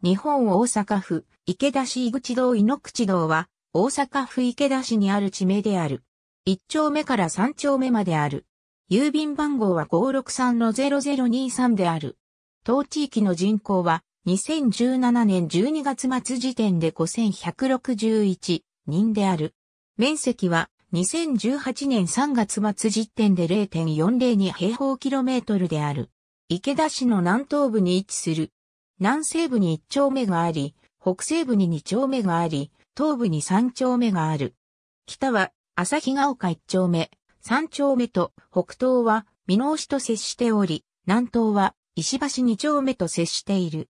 日本大阪府、池田市井口堂井の口堂は、大阪府池田市にある地名である。1丁目から3丁目まである。郵便番号は563-0023である。当地域の人口は、2017年12月末時点で5161人である。面積は、2018年3月末時点で0.402平方キロメートルである。池田市の南東部に位置する南西部に一丁目があり、北西部に二丁目があり、東部に三丁目がある。北は、日ヶ丘一丁目、三丁目と北東は、美濃市と接しており、南東は、石橋二丁目と接している。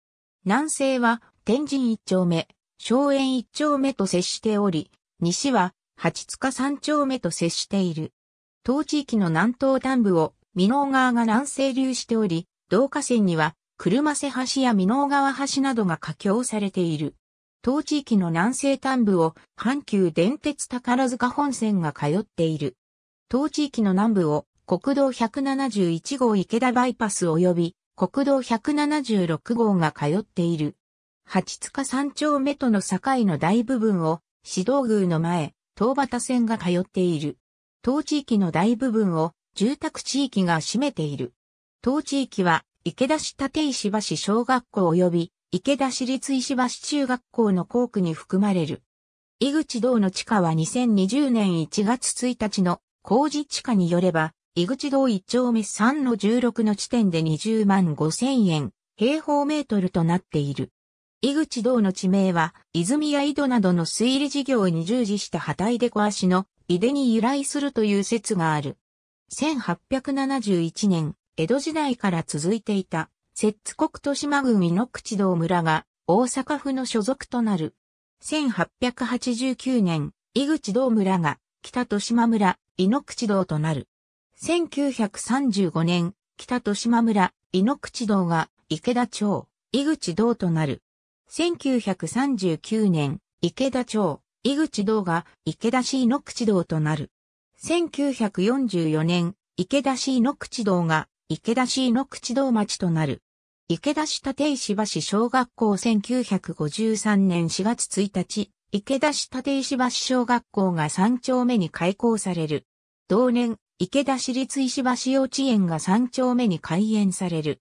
南西は、天神一丁目、荘園一丁目と接しており、西は、八塚三丁目と接している。当地域の南東端部を、美濃川が南西流しており、同河川には、車瀬橋や美濃川橋などが架橋されている。当地域の南西端部を阪急電鉄宝塚本線が通っている。当地域の南部を国道171号池田バイパス及び国道176号が通っている。八塚三丁目との境の大部分を指導宮の前、東端線が通っている。当地域の大部分を住宅地域が占めている。当地域は池田市立石橋小学校及び池田市立石橋中学校の校区に含まれる。井口道の地下は2020年1月1日の工事地下によれば、井口道1丁目3の16の地点で20万5千円、平方メートルとなっている。井口道の地名は、泉や井戸などの水利事業に従事した旗井で小足の井出に由来するという説がある。1871年、江戸時代から続いていた、摂津国豊島郡井の口道村が、大阪府の所属となる。1889年、井口道村が、北豊島村、井の口道となる。1935年、北豊島村、井の口道が、池田町、井口道となる。1939年、池田町、井口道が池田市井の口道となる。1944年、池田市井の口道が池田市井の口堂町となる。池田市立石橋小学校1953年4月1日、池田市立石橋小学校が3丁目に開校される。同年、池田市立石橋幼稚園が3丁目に開園される。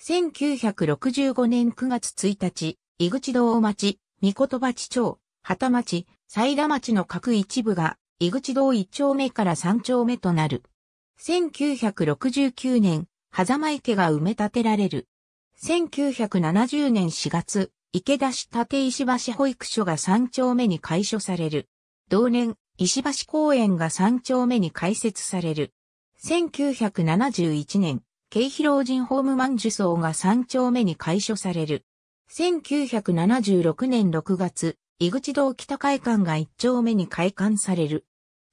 1965年9月1日、井口堂町、三言町町、畑町、埼田町の各一部が、井口堂1丁目から3丁目となる。1969年、狭間池が埋め立てられる。1970年4月、池田市立石橋保育所が3丁目に開所される。同年、石橋公園が3丁目に開設される。1971年、京広老人ホームマン受層が3丁目に開所される。1976年6月、井口道北会館が1丁目に開館される。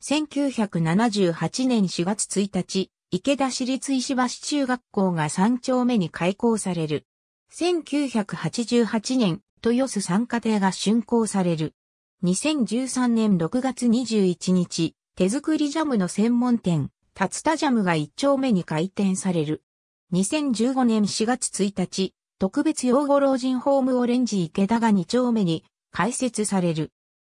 1978年4月1日、池田市立石橋中学校が3丁目に開校される。1988年、豊洲三家庭が竣工される。2013年6月21日、手作りジャムの専門店、タツタジャムが1丁目に開店される。2015年4月1日、特別養護老人ホームオレンジ池田が2丁目に開設される。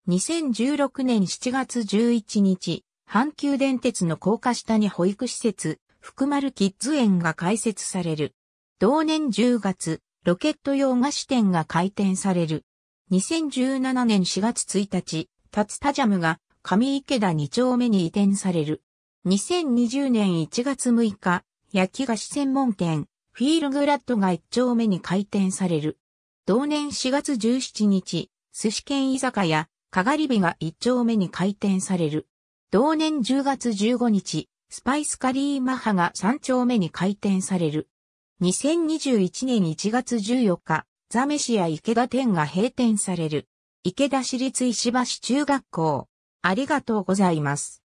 2016年7月11日、阪急電鉄の高架下に保育施設、福丸キッズ園が開設される。同年10月、ロケット用菓子店が開店される。2017年4月1日、タツタジャムが上池田2丁目に移転される。2020年1月6日、焼き菓子専門店、フィールグラッドが1丁目に開店される。同年4月17日、寿司券居酒屋、かがり火が一丁目に開店される。同年10月15日、スパイスカリーマハが三丁目に開店される。2021年1月14日、ザメシア池田店が閉店される。池田市立石橋中学校。ありがとうございます。